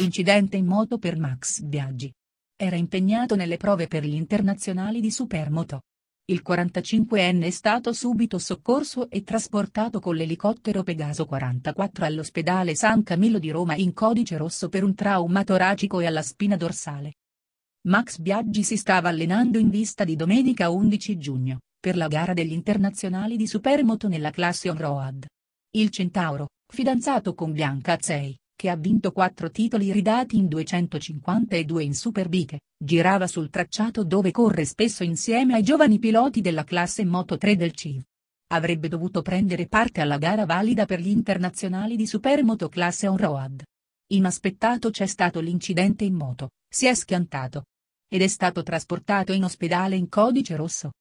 Incidente in moto per Max Biaggi. Era impegnato nelle prove per gli internazionali di Supermoto. Il 45enne è stato subito soccorso e trasportato con l'elicottero Pegaso 44 all'ospedale San Camillo di Roma in codice rosso per un trauma toracico e alla spina dorsale. Max Biaggi si stava allenando in vista di domenica 11 giugno, per la gara degli internazionali di Supermoto nella classe on-road. Il Centauro, fidanzato con Bianca Azei, che ha vinto quattro titoli ridati in 252 in Superbiche, girava sul tracciato dove corre spesso insieme ai giovani piloti della classe Moto 3 del CIV. Avrebbe dovuto prendere parte alla gara valida per gli internazionali di Supermoto classe on-road. Inaspettato c'è stato l'incidente in moto, si è schiantato. Ed è stato trasportato in ospedale in codice rosso.